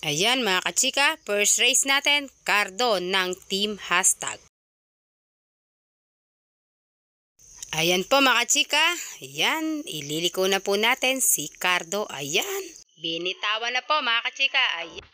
Ayan mga kachika, first race natin, Cardo ng Team Hashtag. Ayan po mga kachika, ayan, ililiko na po natin si Cardo, ayan. Binitawan na po mga kachika, ayan.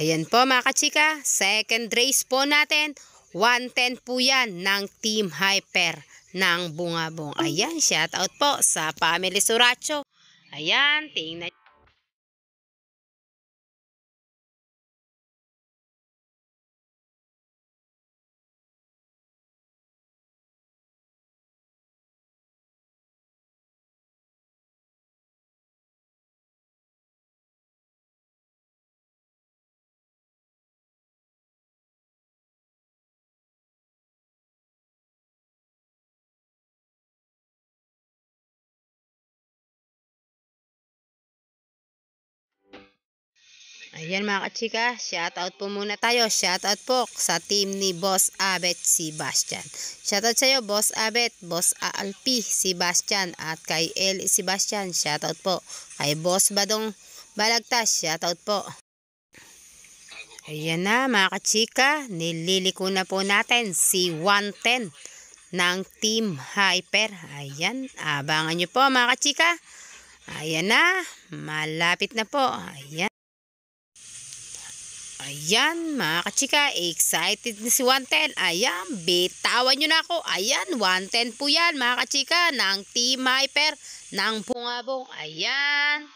Ayan po mga kachika, second race po natin. 110 po yan ng Team Hyper ng Bungabong. Ayan, shout out po sa Family Suracho. Ayan, tingnan Ayan mga kachika, shout out po muna tayo. Shout out po sa team ni Boss Abet Sebastian. Shout out sa iyo Boss Abet, Boss Alpi Sebastian at kay L Sebastian. Shout out po kay Boss Badong Balagtas. Shout out po. Ayan na mga kachika, nililiko na po natin si 110 ng Team Hyper. Ayan, abangan nyo po mga kachika. Ayan na, malapit na po. Ayan. Ayan mga kachika, excited na si 110. Ayan, bitawan nyo na ako. Ayan, 110 po yan mga kachika ng Team Hyper ng Pungabong. Ayan.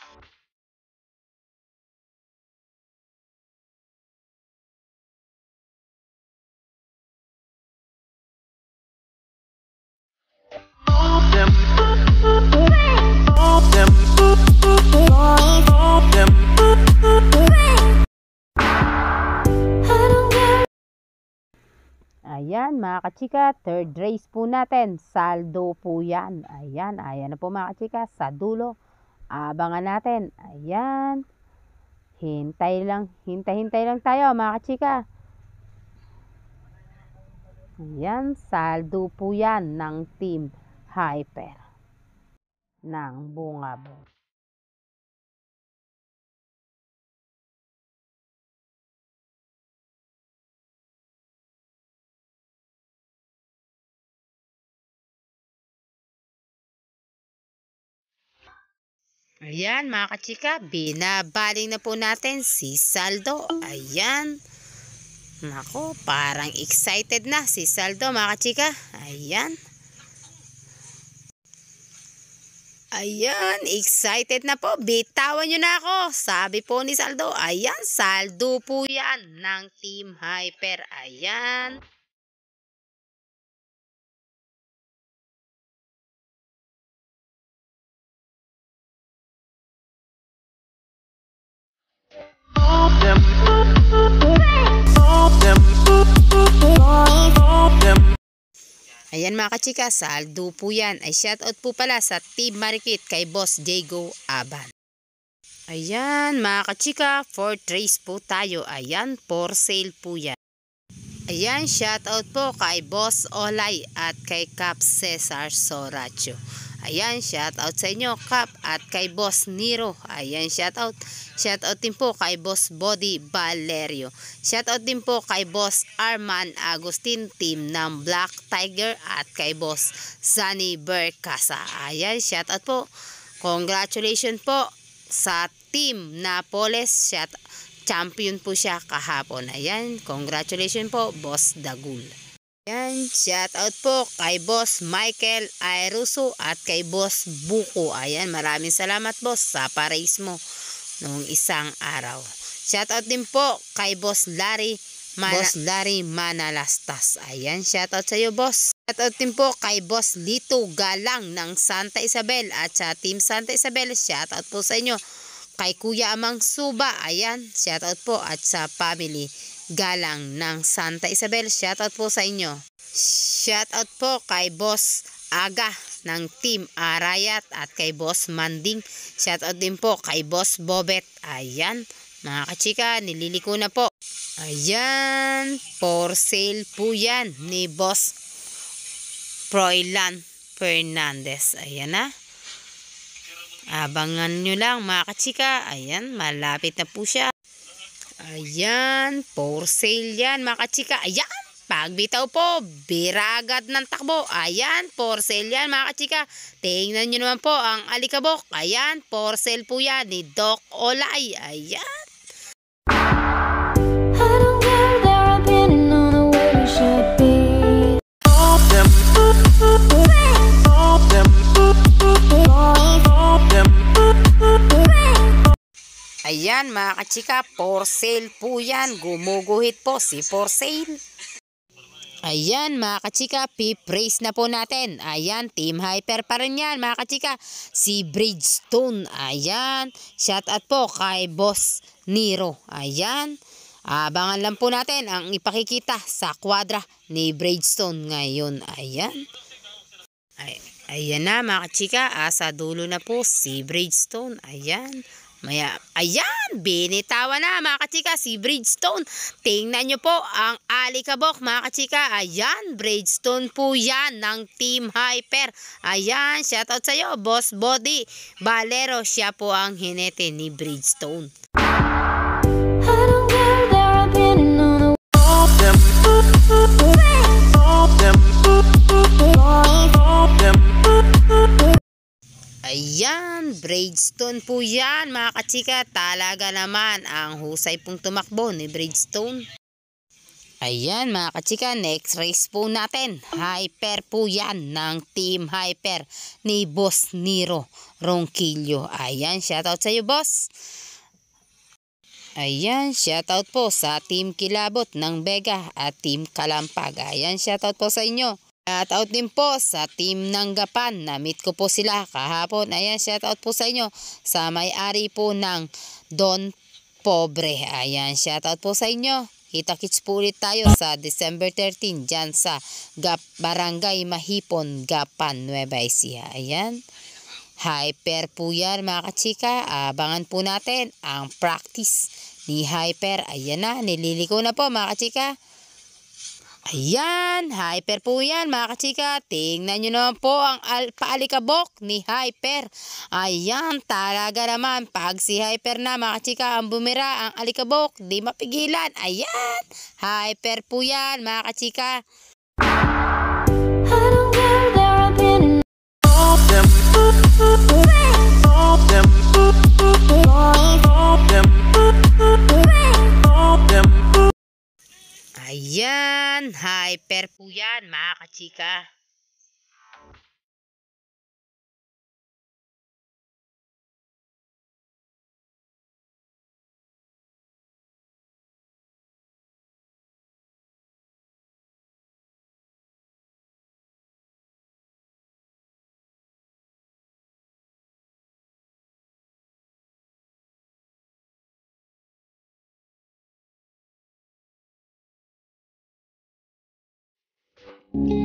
All them, all them, all them. Ayan mga kachika, third race po natin. Saldo po yan. Ayan, ayan na po mga kachika, sa dulo. Abangan natin. Ayan. Hintay lang, hintay-hintay lang tayo mga kachika. Ayan, saldo po yan ng Team Hyper. Ng bunga-bunga. Ayan mga kachika, binabaling na po natin si Saldo. Ayan. Nako, parang excited na si Saldo mga kachika. Ayan. Ayan, excited na po. Bitawan nyo na ako. Sabi po ni Saldo. Ayan, Saldo po yan ng Team Hyper. Ayan. Ayan mga kachika, sa Aldo po yan. Ay shoutout po pala sa Team Marikit kay Boss Jago Aban. Ayan mga kachika, for trace po tayo. Ayan, for sale po yan. Ayan, shoutout po kay Boss Olay at kay Cap Cesar Soracho. Ayan, shout out sa inyo, Kap, at kay Boss Nero. Ayan, shout out. Shout out din po kay Boss Body Valerio. Shout out din po kay Boss Arman Agustin, team ng Black Tiger, at kay Boss Sunny Berkasa. Ayan, shout out po. Congratulations po sa team Napoles. Shout champion po siya kahapon. Ayan, congratulations po, Boss Dagul. Yan, shout out po kay Boss Michael Airuso at kay Boss Buko. Ayan, maraming salamat boss sa parays mo noong isang araw. Shout out din po kay Boss Larry Mana Boss Larry Manalastas. Ayan, shout out sa iyo boss. Shout out din po kay Boss Lito Galang ng Santa Isabel at sa Team Santa Isabel. Shout out po sa inyo. Kay Kuya Amang Suba. Ayan, shout out po at sa family Galang ng Santa Isabel. Shoutout po sa inyo. Shoutout po kay Boss Aga ng Team Arayat at kay Boss Manding. Shoutout din po kay Boss Bobet. Ayan, mga kachika, nililiko na po. Ayan, for sale po yan ni Boss Proilan Fernandez. Ayan na. Abangan nyo lang mga kachika. Ayan, malapit na po siya. Ayan, for sale yan mga kachika. Ayan, pagbitaw po, biragad ng takbo. Ayan, for sale yan mga kachika. Tingnan nyo naman po ang alikabok. Ayan, for sale po yan ni Doc Olay. Ayan. Yan mga kachika, for sale po yan. Gumuguhit po si for sale. Ayan mga kachika, pipraise na po natin. Ayan, Team Hyper pa rin yan mga kachika. Si Bridgestone, ayan. Shout out po kay Boss Nero, ayan. Abangan lang po natin ang ipakikita sa kwadra ni Bridgestone ngayon, ayan. Ay, ayan na mga kachika, ah, dulo na po si Bridgestone, ayan. Maya, ayan, binitawan na mga kachika si Bridgestone. Tingnan nyo po ang alikabok mga kachika. Ayan, Bridgestone po yan ng Team Hyper. Ayan, shoutout sa iyo, Boss Body. Valero, siya po ang hinete ni Bridgestone. Yan, Bridgestone po yan mga kachika. Talaga naman ang husay pong tumakbo ni Bridgestone. Ayan mga kachika, next race po natin. Hyper po yan ng Team Hyper ni Boss Nero Ronquillo. Ayan, shoutout sa iyo boss. Ayan, shoutout po sa Team Kilabot ng Vega at Team Kalampag. Ayan, shoutout po sa inyo. Shout out din po sa team ng Gapan. Na-meet ko po sila kahapon. Ayan, shout out po sa inyo sa may-ari po ng Don Pobre. Ayan, shout out po sa inyo. Kita-kits po ulit tayo sa December 13 dyan sa Gap Barangay Mahipon, Gapan, Nueva Ecija. Ayan. Hyper po yan mga kachika. Abangan po natin ang practice ni Hyper. Ayan na, nililiko na po mga kachika. Ayan, hyper po yan mga kachika. Tingnan nyo naman po ang paalikabok ni hyper. Ayan, talaga naman. Pag si hyper na mga kachika ang bumira, ang alikabok, di mapigilan. Ayan, hyper po yan mga kachika. diaper po yan mga kachika. Thank you.